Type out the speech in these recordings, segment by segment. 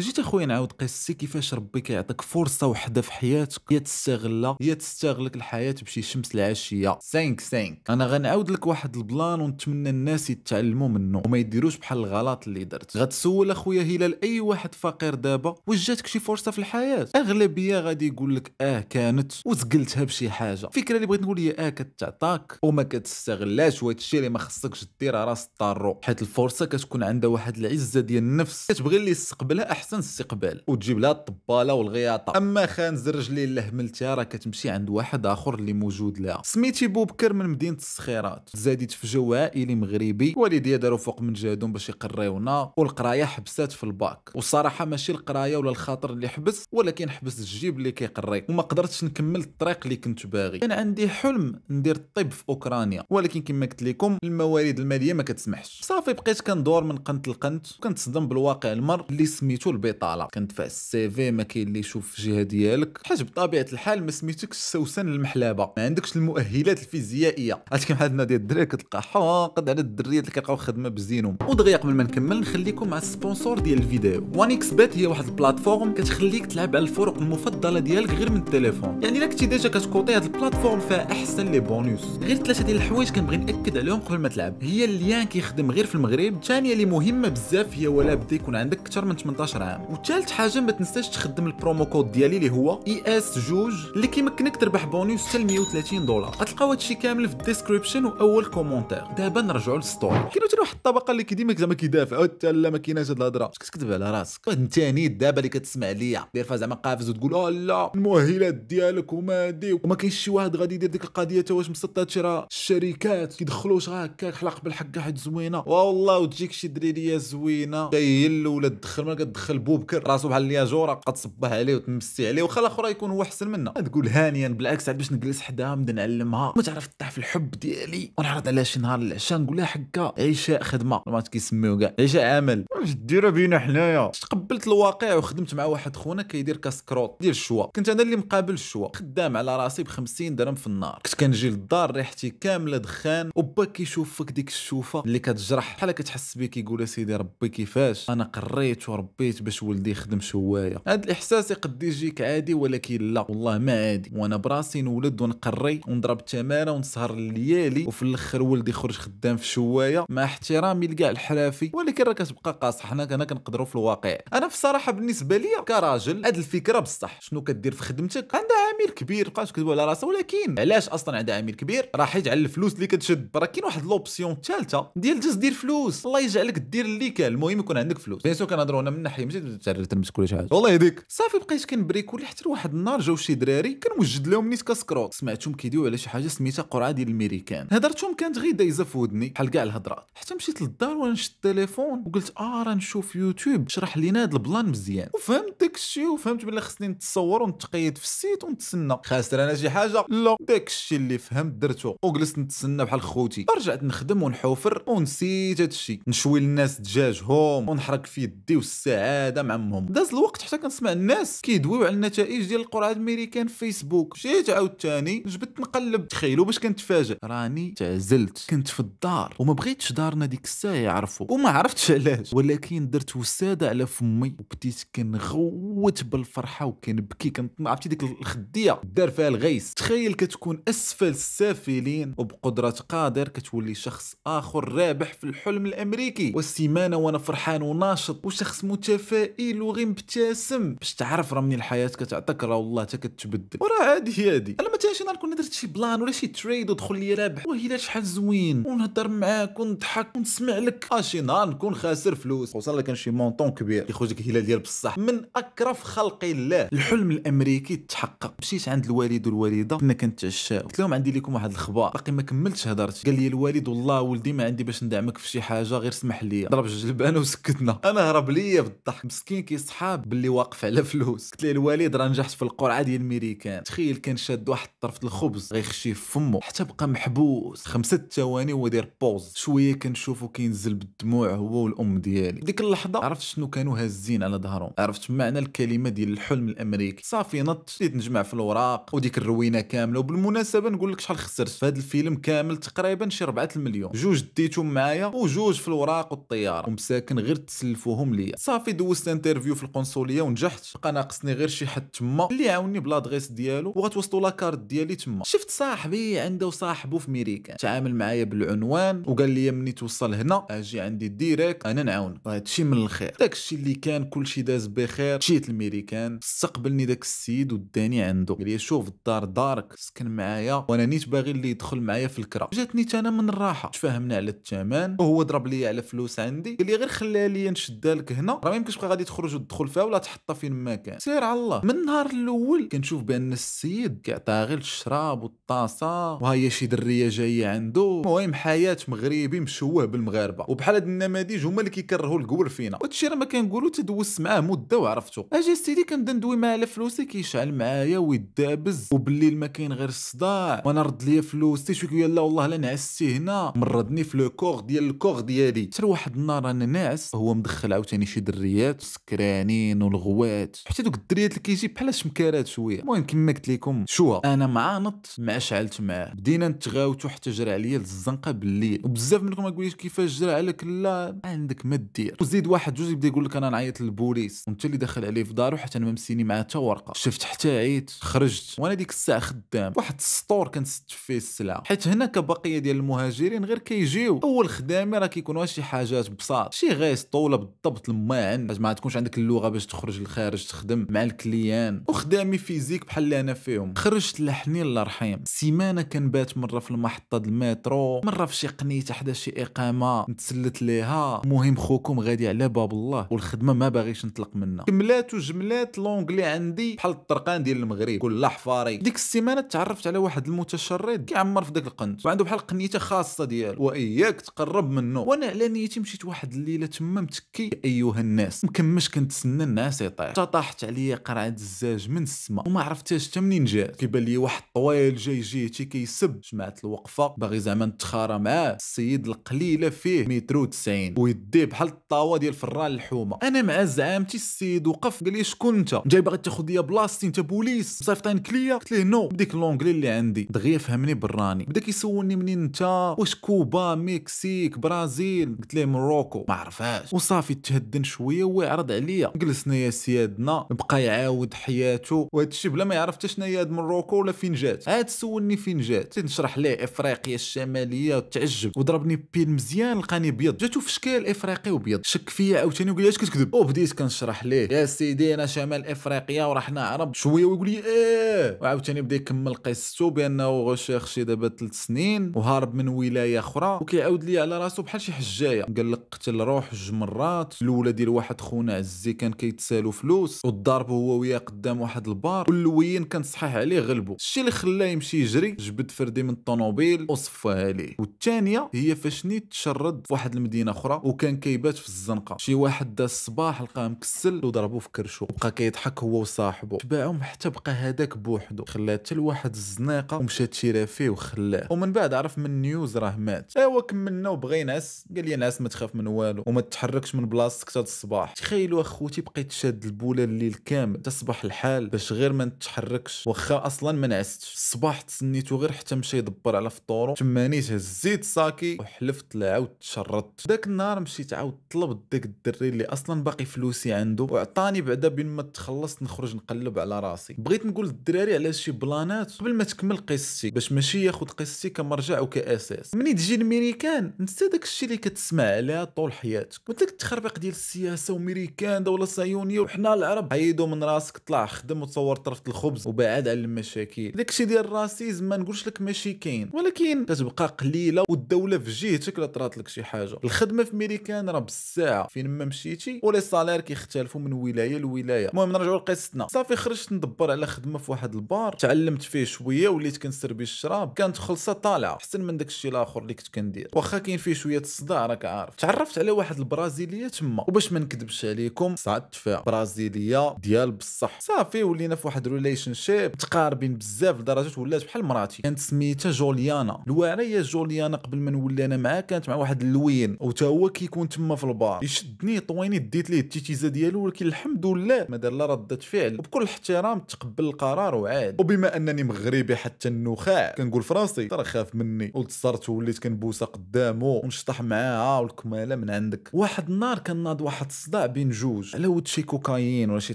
جيت اخويا نعاود قصتي كيفاش ربي كيعطيك فرصه وحده في حياتك يا تستغلها يا تستغلك الحياه بشي شمس العشيه 5 5 انا غنعاود لك واحد البلان ونتمنى الناس يتعلموا منه وما يديروش بحال الغلط اللي درت غتسول اخويا هلال اي واحد فقير دابا واش جاتك شي فرصه في الحياه اغلبيه غادي يقول لك اه كانت وتقلتها بشي حاجه الفكره اللي بغيت نقول هي اه كتعطاك وما كتستغلاش وهادشي الشيء اللي ما خصكش دير راس طارو حيت الفرصه كتكون عندها واحد العزه ديال النفس كتبغي اللي يستقبلها احسن استقبال وتجيب لها الطباله والغياطه اما خانز زرج اللي هملتها راه كتمشي عند واحد اخر اللي موجود لها سميتي بوبكر من مدينه الصخيرات زادت في جو عائلي مغربي والديا داروا فوق من جهدهم باش يقريونا والقرايه حبسات في الباك والصراحه ماشي القرايه ولا الخاطر اللي حبس ولكن حبس الجيب اللي كيقري وما قدرتش نكمل الطريق اللي كنت باغي كان عندي حلم ندير الطب في اوكرانيا ولكن كما قلت لكم الموارد الماليه ما كتسمحش صافي بقيت كندور من قنت لقنت وكنتصدم بالواقع المر اللي سميتو البطاله كنت في السيفي ما كاين اللي يشوف الجهه ديالك حاج بطبيعه الحال ما سميتكش سوسن المحلابه ما عندكش المؤهلات الفيزيائيه عاد كيما حالنا ديال الدراري كتلقى حاقد على الدريات اللي كيلقاو خدمه بزينهم ودغيا قبل ما نكمل نخليكم مع السبونسور ديال الفيديو وان اكس بات هي واحد البلاتفورم كتخليك تلعب على الفرق المفضله ديالك غير من التليفون يعني الا كنتي ديجا كتكوطي هاد البلاتفورم فيها احسن لي بونوس غير ثلاثه ديال الحوايج كنبغي ناكد عليهم قبل ما تلعب هي الليان كيخدم غير في المغرب الثانيه اللي مهمه بزاف هي ولا بدا يكون عندك اكثر من 18 انستغرام وثالث حاجه ما تنساش تخدم البرومو كود ديالي اللي هو اي e اس جوج اللي كيمكنك تربح بونيوس حتى 130 دولار غتلقاو هادشي كامل في الديسكريبشن واول كومونتير دابا نرجعوا للستوري كاين حتى واحد الطبقه اللي كيديما زعما كيدافع حتى لا ما كايناش هاد الهضره كتكتب على راسك واحد انتاني دابا اللي كتسمع ليا دير فيها زعما قافز وتقول اه لا المؤهلات ديالك وما هادي وما كاينش شي واحد غادي يدير ديك القضيه تا واش مسطات شي راه الشركات كيدخلوا شغا هكاك حلق بالحق واحد زوينه والله وتجيك شي دريريه زوينه هي الاولاد تدخل ما كتدخل دخل بوبكر راسو بحال الياجوره بقى تصبح عليه وتمسي عليه وخا الاخر يكون هو احسن منا تقول هانيا بالعكس عاد باش نجلس حداها نبدا نعلمها ما تعرف تطيح في الحب ديالي ونعرض عليها شي نهار العشاء نقول لها حكا عشاء خدمه ما كيسميو كاع عشاء عمل واش ديرها بينا حنايا تقبلت الواقع وخدمت مع واحد خونا كيدير كاسكروت ديال الشوا كنت انا اللي مقابل الشوا خدام على راسي ب 50 درهم في النهار كنت كنجي للدار ريحتي كامله دخان وبا كيشوفك ديك الشوفه اللي كتجرح بحال كتحس بيك يقول سيدي ربي كيفاش انا قريت وربيت باش ولدي يخدم شوايه هذا الاحساس قد يجيك عادي ولكن لا والله ما عادي وانا براسي نولد ونقري ونضرب التماره ونسهر الليالي وفي الاخر ولدي يخرج خدام في شوايه مع احترامي لكاع الحرافي ولكن راه كتبقى قاصح حنا انا كنقدروا في الواقع انا في الصراحه بالنسبه ليا كراجل هاد الفكره بصح شنو كدير في خدمتك عندها عامل كبير بقاش كتب على راسها ولكن علاش اصلا عندها عامل كبير راح يجعل الفلوس اللي كتشد راه كاين واحد لوبسيون الثالثه ديال جز دير فلوس الله يجعلك دير اللي كان المهم يكون عندك فلوس بيان سو كنهضروا هنا من ناحيه فهمتي تعرف كل ولا شي حاجه والله يهديك صافي بقيت كنبريكولي حتى لواحد النهار جاو شي دراري كنوجد لهم نيت كسكرول سمعتهم كيديو على شي حاجه سميتها قرعه ديال الميريكان هضرتهم كانت غير دايزه في ودني بحال كاع الهضرات حتى مشيت للدار وانا شفت التليفون وقلت اه راه نشوف يوتيوب شرح لينا هذا البلان مزيان وفهمت داك الشيء وفهمت بلي خصني نتصور ونتقيد في السيت ونتسنى خاسر انا شي حاجه لا داك الشيء اللي فهمت درته وجلست نتسنى بحال خوتي رجعت نخدم ونحوفر ونسيت هذا الشيء نشوي للناس دجاجهم ونحرك في يدي والساعات هذا مع امهم داز الوقت حتى كنسمع الناس كيدويو على النتائج ديال القرعه الامريكان في فيسبوك مشيت عاوتاني جبت نقلب تخيلوا باش كنتفاجئ راني تعزلت كنت في الدار وما بغيتش دارنا ديك الساعه يعرفوا وما عرفتش علاش ولكن درت وساده على فمي وبديت كنغوت بالفرحه وكنبكي كنت عرفتي ديك الخديه دار فيها الغيس تخيل كتكون اسفل السافلين وبقدره قادر كتولي شخص اخر رابح في الحلم الامريكي والسيمانه وانا فرحان وناشط وشخص متفائل وغير وغيمبتسم باش تعرف راه من الحياه كتعطيك راه والله حتى كتبدل وراه عادي هادي انا ما تنساش انا كون درت شي بلان ولا شي تريد ودخل لي رابح وهي شحال زوين ونهضر معاك ونضحك ونسمع لك اشي نهار نكون خاسر فلوس وصل لك شي مونطون كبير يخرج لك هلال ديال بصح من اكرف خلق الله الحلم الامريكي تحقق مشيت عند الوالد والوالده كنا كنتعشاو قلت لهم عندي لكم واحد الخبار باقي ما كملتش هضرت قال لي الوالد والله ولدي ما عندي باش ندعمك في شي حاجه غير سمح لي ضرب جوج وسكتنا انا هرب ليا بالضحك الضحك مسكين كيصحاب باللي واقف على فلوس قلت ليه الوالد راه نجحت في القرعه ديال الميريكان تخيل كان شاد واحد طرف الخبز غيخشي في فمو حتى بقى محبوس خمسة ثواني وهو داير بوز شويه كنشوفو كينزل بالدموع هو والام ديالي ديك اللحظه عرفت شنو كانوا هازين على ظهرهم عرفت معنى الكلمه ديال الحلم الامريكي صافي نط بديت نجمع في الاوراق وديك الروينه كامله وبالمناسبه نقول لك شحال خسرت في هذا الفيلم كامل تقريبا شي 4 المليون جوج ديتهم معايا وجوج في الوراق والطياره ومساكن غير تسلفوهم ليا صافي دوزت انترفيو في القنصليه ونجحت بقى ناقصني غير شي حد تما اللي عاوني بلادريس ديالو وغتوصلوا لاكارت ديالي تما شفت صاحبي عنده صاحبه في ميريكان تعامل معايا بالعنوان وقال لي مني توصل هنا اجي عندي ديريكت انا نعاونك هادشي من الخير داكشي اللي كان كلشي داز بخير مشيت لميريكان استقبلني داك السيد وداني عنده قال لي شوف الدار دارك سكن معايا وانا نيت باغي اللي يدخل معايا في الكرا جاتني انا من الراحه تفاهمنا على الثمن وهو ضرب لي على فلوس عندي قال لي غير خليها لي نشدها لك هنا راه كنتش بقى غادي تخرج وتدخل فيها ولا تحطها فين ما كان سير على الله من النهار الاول كنشوف بان السيد كيعطيها غير الشراب والطاسه وها هي شي دريه جايه عنده المهم حياه مغربي مشوه بالمغاربه وبحال هاد النماذج هما اللي كيكرهوا الكور فينا وهادشي راه ما كنقولو تدوزت معاه مده وعرفتو اجي سيدي كنبدا ندوي معاه على فلوسي كيشعل معايا ويدابز وبالليل ما كاين غير الصداع وانا رد ليا فلوسي شويه كيقول لا والله لا نعستي هنا مردني في لو كور ديال الكور ديالي حتى واحد النهار انا ناعس هو مدخل عاوتاني شي دريه الدريات السكرانين والغوات حتى دوك الدريات اللي كيجي بحال الشمكارات شويه المهم كما قلت لكم شو انا مع نط مع شعلت معاه بدينا نتغاوتو حتى جرى عليا الزنقه بالليل وبزاف منكم يقول لي كيفاش جرى عليك لا ما عندك ما دير وزيد واحد جوج يبدا يقول لك انا نعيط للبوليس وانت اللي دخل عليه في دارو حتى انا ما مسيني معاه حتى ورقه شفت حتى عيت خرجت وانا ديك الساعه خدام واحد السطور كنست فيه السلعه حيت هنا كبقيه ديال المهاجرين غير كيجيو اول خدامي راه كيكونوا شي حاجات بساط شي غيس طوله بالضبط الماء عندك باش ما تكونش عندك اللغه باش تخرج للخارج تخدم مع الكليان وخدامي فيزيك بحال اللي انا فيهم خرجت لحني الله رحيم سيمانه كنبات مره في المحطه د المترو مره في شي قنيته حدا شي اقامه نتسلت ليها مهم خوكم غادي على باب الله والخدمه ما باغيش نطلق منها كملات وجملات لونجلي عندي بحال الطرقان ديال المغرب كل حفاري ديك السيمانه تعرفت على واحد المتشرد كيعمر في داك القنت وعنده بحال قنيته خاصه ديالو واياك تقرب منه وانا على نيتي مشيت واحد الليله تما متكي ايها الناس مكمش كنتسنى النعاس يطيح طاحت عليا قرعه الزاج من السماء وما عرفتهاش حتى منين جات كيبان لي واحد طويل جاي جيتي كيسب جمعت الوقفه باغي زعما نتخارى معاه السيد القليله فيه مترو 90 ويديه بحال الطاوه ديال فران الحومه انا مع زعامتي السيد وقف قال لي شكون انت جاي باغي تاخذ ليا بلاصتي انت بوليس صيفطين كليا قلت ليه نو بديك لونغلي اللي عندي دغيا فهمني براني بدا كيسولني منين انت واش كوبا مكسيك برازيل قلت ليه مروكو ما عرفاش وصافي تهدن شويه هو عرض عليا جلسنا يا سيادنا بقى يعاود حياته وهذا الشيء بلا ما يعرف حتى شنو هي هاد مروكو ولا فين جات عاد سولني فين جات تنشرح ليه افريقيا الشماليه تعجب وضربني بين مزيان لقاني بيض جاتو في شكل افريقي وبيض شك فيا عاوتاني وقال لي اش كتكذب وبديت كنشرح ليه يا سيدي انا شمال افريقيا وراحنا عرب شويه ويقول لي ايه وعاوتاني بدا يكمل قصته بانه غوشيرشي دابا ثلاث سنين وهارب من ولايه اخرى وكيعاود لي على راسو بحال شي حجايه قال لك قتل روح جوج مرات الاولى ديال واحد خونا عزي كان كيتسالو فلوس وضربو هو وياه قدام واحد البار واللويين كان صحيح عليه غلبو الشيء اللي خلاه يمشي يجري جبد فردي من الطوموبيل وصفاها ليه والثانيه هي فاش نيت تشرد في واحد المدينه اخرى وكان كيبات في الزنقه شي واحد دا الصباح لقاه مكسل وضربو في كرشو بقى كيضحك هو وصاحبو تباعهم حتى بقى هذاك بوحدو خلاه حتى لواحد الزناقه ومشى تشرى فيه وخلاه ومن بعد عرف من نيوز راه مات ايوا أه، كملنا وبغى ينعس قال لي نعس ما تخاف من والو وما تحركش من بلاصتك حتى الصباح الصباح تخيلوا اخوتي بقيت شاد البوله الليل كامل تصبح الحال باش غير ما نتحركش واخا اصلا ما نعستش الصباح تسنيتو غير حتى مشى يدبر على فطورو تمانيت هزيت ساكي وحلفت لعاود تشردت داك النهار مشيت عاود طلبت داك الدري اللي اصلا باقي فلوسي عنده وعطاني بعدا بين ما تخلصت نخرج نقلب على راسي بغيت نقول للدراري على شي بلانات قبل ما تكمل قصتي باش ماشي ياخد قصتي كمرجع وكاساس مني تجي الميريكان نسى داك الشيء اللي كتسمع عليها طول حياتك وداك التخربيق ديال السياسه وميريكان دولة صهيونية وحنا العرب عيدوا من راسك طلع خدم وتصور طرفة الخبز وبعد على المشاكل داكشي ديال الراسيزم ما نقولش لك ماشي كاين ولكن كتبقى قليلة والدولة في جهتك لا طرات لك شي حاجة الخدمة في ميريكان راه بالساعة فين ما مشيتي ولي سالير كيختلفوا من ولاية لولاية المهم نرجعوا لقصتنا صافي خرجت ندبر على خدمة في واحد البار تعلمت فيه شوية وليت كنسربي الشراب كانت خلصة طالعة احسن من داكشي الاخر اللي كنت كندير واخا كاين فيه شوية الصداع راك عارف تعرفت على واحد البرازيلية تما وباش ما نكذبش عليكم صعدت فيها برازيليه ديال بصح صافي ولينا في واحد ريليشن شيب متقاربين بزاف لدرجه ولات بحال مراتي كانت سميتها جوليانا الواعره جوليانا قبل ما نولي انا معاه كانت مع واحد اللوين وتا هو كيكون تما في البار يشدني طويني ديت ليه التيتيزه ديالو ولكن الحمد لله ما دار لا رده فعل وبكل احترام تقبل القرار وعاد وبما انني مغربي حتى النخاع كنقول راسي ترى خاف مني وتصرت وليت كنبوسه قدامه ونشطح معاها والكماله من عندك واحد النهار كناض واحد صداع بين جوج على ود شي كوكايين ولا شي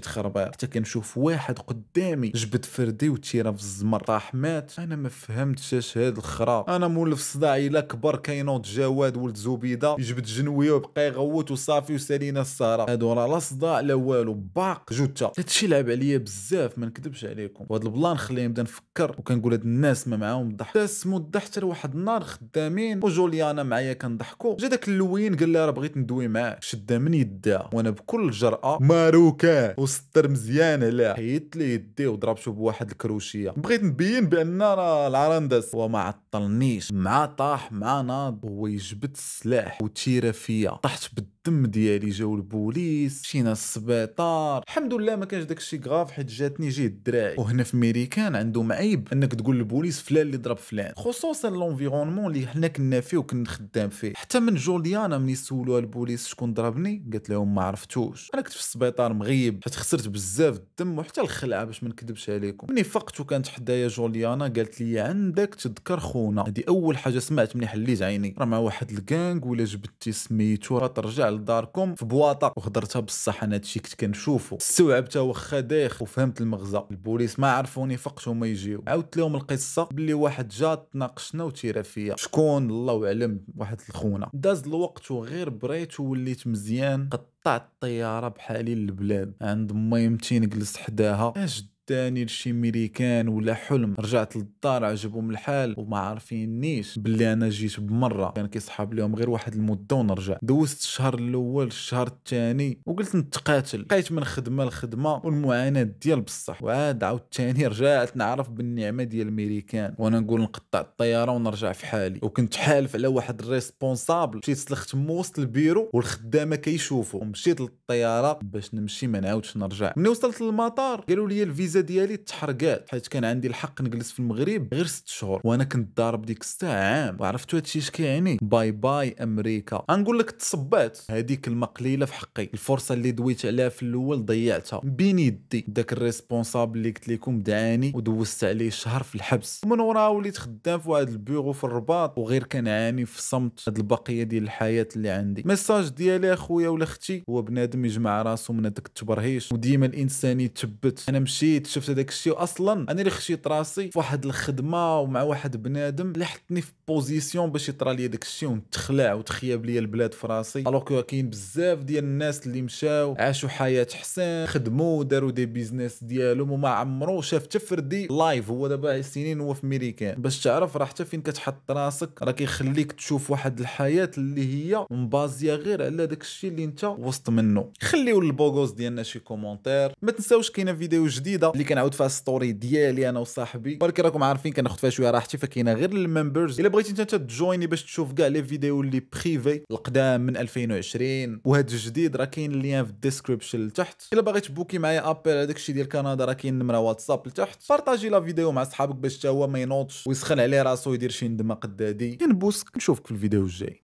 تخربيق حتى كنشوف واحد قدامي جبد فردي وتيرا في الزمر طاح مات انا ما فهمتش اش هاد الخرا انا مولف صداع الا كبر كينوض جواد ولد زبيده يجبد جنويه وبقى يغوت وصافي وسالينا السهره هادو راه لا صداع لا والو باق جوتا هادشي لعب عليا بزاف ما نكذبش عليكم وهاد البلان خليني نبدا نفكر وكنقول هاد الناس ما معاهم الضحك تسمو الضحك حتى لواحد النهار خدامين وجوليانا معايا كنضحكو جا داك اللوين قال لها راه بغيت ندوي معاك شدها من يدها وانا بكل جرأة ماروكا وستر مزيان عليها حيت لي يدي وضربته بواحد الكروشية بغيت نبين بان راه العرندس وما عطلنيش مع طاح مع ناض هو يجبد السلاح وتيرة فيا طحت بالدم ديالي جاو البوليس مشينا للسبيطار الحمد لله ما كانش داكشي كغاف حيت جاتني جهه الدراعي وهنا في ميريكان عندهم عيب انك تقول للبوليس فلان اللي ضرب فلان خصوصا لونفيرونمون اللي حنا كنا فيه وكنا خدام فيه حتى من جوليانا ملي سولوها البوليس شكون ضربني قالت لهم عرفتوش انا كنت في السبيطار مغيب حيت خسرت بزاف الدم وحتى الخلعه باش ما نكذبش عليكم ملي فقت وكانت حدايا جوليانا قالت لي عندك تذكر خونا هذه اول حاجه سمعت ملي حليت عيني راه مع واحد الكانغ ولا جبتي سميتو راه ترجع لداركم في بواطه وخضرتها بصح انا هادشي كنت كنشوفو استوعبتها واخا دايخ وفهمت المغزى البوليس ما عرفوني فقت وما يجيو عاودت لهم القصه بلي واحد جا تناقشنا وتيرا فيا شكون الله اعلم واحد الخونه داز الوقت وغير بريت ووليت مزيان قط قطعت الطياره بحالي للبلاد عند ما يمتين جلست حداها اش تاني لشي ميريكان ولا حلم رجعت للدار عجبهم الحال وما عارفينيش باللي انا جيت بمره كان كيصحاب لهم غير واحد المده ونرجع دوزت الشهر الاول الشهر الثاني وقلت نتقاتل بقيت من خدمه لخدمه والمعاناه ديال بصح وعاد عاود ثاني رجعت نعرف بالنعمه ديال الميريكان وانا نقول نقطع الطياره ونرجع في حالي وكنت حالف على واحد الريسبونسابل مشيت سلخت مو وسط البيرو والخدامه كيشوفوا مشيت للطياره باش نمشي ما نعاودش نرجع ملي وصلت للمطار قالوا لي الفيزا ديالي تحرقات حيت كان عندي الحق نجلس في المغرب غير ست شهور وانا كنت ضارب ديك الساعه عام وعرفتوا هادشي اش كيعني باي باي امريكا غنقول لك تصبات هذيك المقليله قليله في حقي الفرصه اللي دويت عليها في الاول ضيعتها بين يدي داك الريسبونسابل اللي قلت لكم دعاني ودوزت عليه شهر في الحبس ومن وراه وليت خدام في واحد البيرو في الرباط وغير كنعاني في الصمت هاد البقيه ديال الحياه اللي عندي ميساج ديالي اخويا ولا اختي هو بنادم يجمع راسو من هذاك التبرهيش وديما الانسان يتبت انا مشيت شفت هذاك الشيء اصلا انا اللي خشيت راسي في واحد الخدمه ومع واحد بنادم اللي حطني في بوزيسيون باش يطرى لي داك الشيء ونتخلع وتخيب لي البلاد في راسي الوغ كاين بزاف ديال الناس اللي مشاو عاشوا حياه حسن خدموا داروا دي بيزنس ديالهم وما عمرو شاف حتى فردي لايف هو دابا سنين هو في ميريكان باش تعرف راه حتى فين كتحط راسك راه كيخليك تشوف واحد الحياه اللي هي مبازيه غير على داك الشيء اللي انت وسط منه خليو البوغوز ديالنا شي كومونتير ما تنساوش كاينه فيديو جديده اللي كان عاود فيها ستوري ديالي انا وصاحبي بركي راكم عارفين كناخذ فيها شويه راحتي فكاينه غير الممبرز الا بغيتي انت تجويني باش تشوف كاع لي فيديو اللي بريفي القدام من 2020 وهذا الجديد راه كاين اللين في الديسكريبشن لتحت الا باغي بوكي معايا ابل هذاك الشيء ديال كندا راه كاين نمره واتساب لتحت بارطاجي لا فيديو مع صحابك باش حتى هو ما ينوضش ويسخن عليه راسو ويدير شي ندمه قدادي كنبوسك نشوفك في الفيديو الجاي